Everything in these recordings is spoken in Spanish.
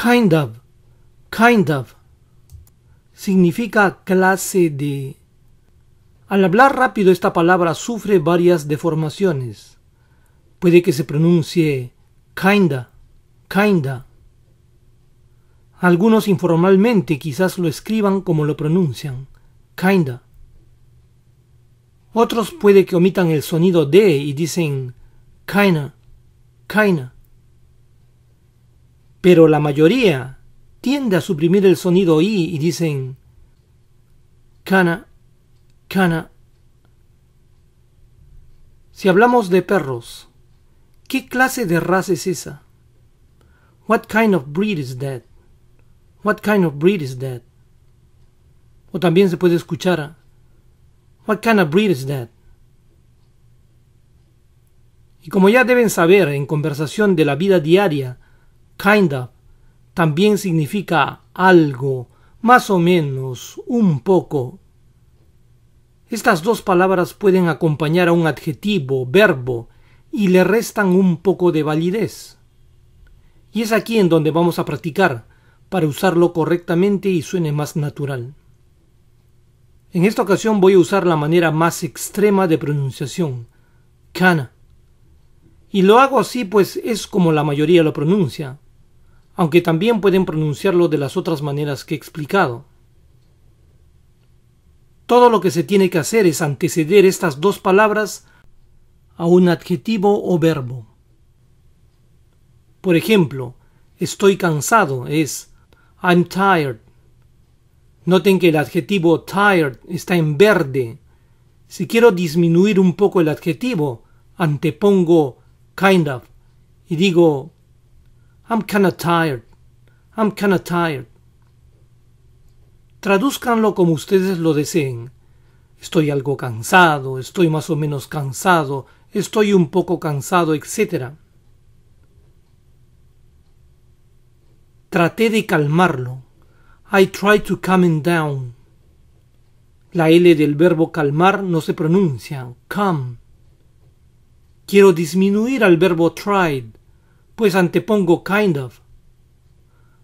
Kind of, kind of, significa clase de. Al hablar rápido esta palabra sufre varias deformaciones. Puede que se pronuncie kinda, kinda. Algunos informalmente quizás lo escriban como lo pronuncian, kinda. Otros puede que omitan el sonido de y dicen kinda, kinda pero la mayoría tiende a suprimir el sonido i y dicen cana, cana. Si hablamos de perros, ¿qué clase de raza es esa? What kind of breed is that? What kind of breed is that? O también se puede escuchar What kind of breed is that? Y como ya deben saber en conversación de la vida diaria, kinda también significa algo, más o menos, un poco. Estas dos palabras pueden acompañar a un adjetivo, verbo, y le restan un poco de validez. Y es aquí en donde vamos a practicar para usarlo correctamente y suene más natural. En esta ocasión voy a usar la manera más extrema de pronunciación, cana. Y lo hago así pues es como la mayoría lo pronuncia, aunque también pueden pronunciarlo de las otras maneras que he explicado. Todo lo que se tiene que hacer es anteceder estas dos palabras a un adjetivo o verbo. Por ejemplo, estoy cansado es I'm tired. Noten que el adjetivo tired está en verde. Si quiero disminuir un poco el adjetivo, antepongo kind of y digo I'm kinda tired. I'm kinda tired. Tradúzcanlo como ustedes lo deseen. Estoy algo cansado, estoy más o menos cansado, estoy un poco cansado, etc. Traté de calmarlo. I tried to calm him down. La L del verbo calmar no se pronuncia. come. Quiero disminuir al verbo tried pues antepongo kind of.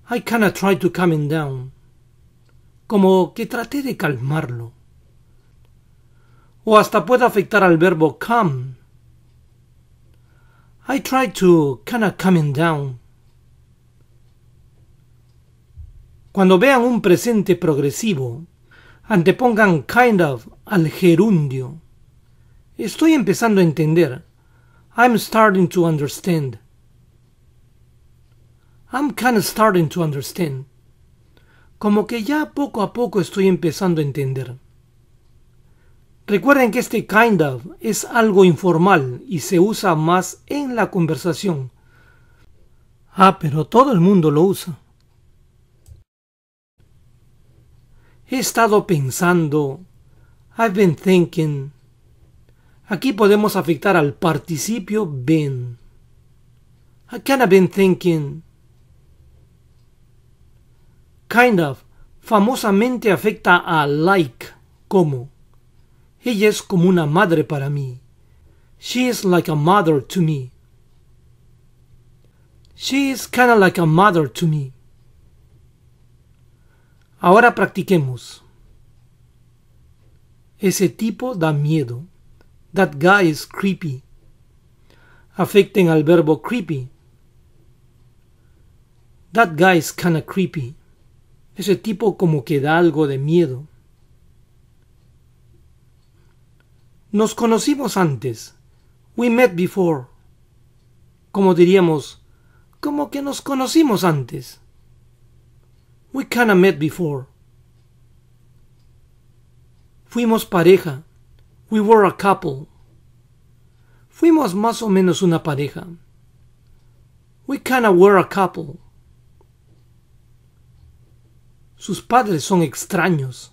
I kinda try to calm him down. Como que traté de calmarlo. O hasta puede afectar al verbo come. I try to kinda calm him down. Cuando vean un presente progresivo, antepongan kind of al gerundio. Estoy empezando a entender. I'm starting to understand. I'm kind of starting to understand. Como que ya poco a poco estoy empezando a entender. Recuerden que este kind of es algo informal y se usa más en la conversación. Ah, pero todo el mundo lo usa. He estado pensando. I've been thinking. Aquí podemos afectar al participio been. I of been thinking. Kind of famosamente afecta a like como ella es como una madre para mí. She is like a mother to me. She is of like a mother to me. Ahora practiquemos. Ese tipo da miedo. That guy is creepy. Afecten al verbo creepy. That guy is of creepy. Ese tipo como que da algo de miedo. Nos conocimos antes. We met before. Como diríamos, como que nos conocimos antes. We kinda met before. Fuimos pareja. We were a couple. Fuimos más o menos una pareja. We kinda were a couple. Sus padres son extraños.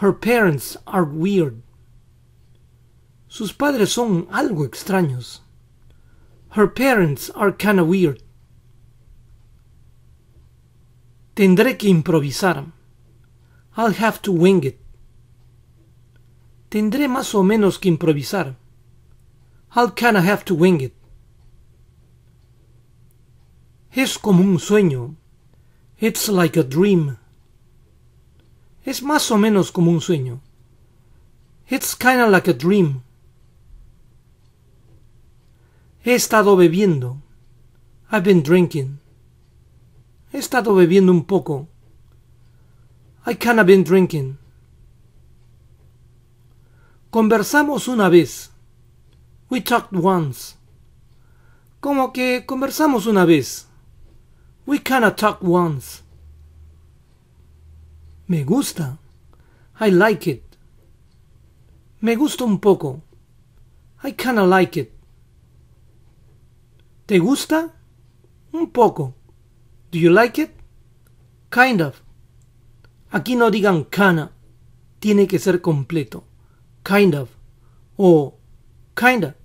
Her parents are weird. Sus padres son algo extraños. Her parents are kinda weird. Tendré que improvisar. I'll have to wing it. Tendré más o menos que improvisar. I'll kinda have to wing it. Es como un sueño. It's like a dream es más o menos como un sueño. It's kinda like a dream. He estado bebiendo. I've been drinking. He estado bebiendo un poco. I kinda been drinking. Conversamos una vez. We talked once. Como que conversamos una vez. We kinda talked once. Me gusta. I like it. Me gusta un poco. I kinda like it. ¿Te gusta? Un poco. Do you like it? Kind of. Aquí no digan kinda. Tiene que ser completo. Kind of. O kinda.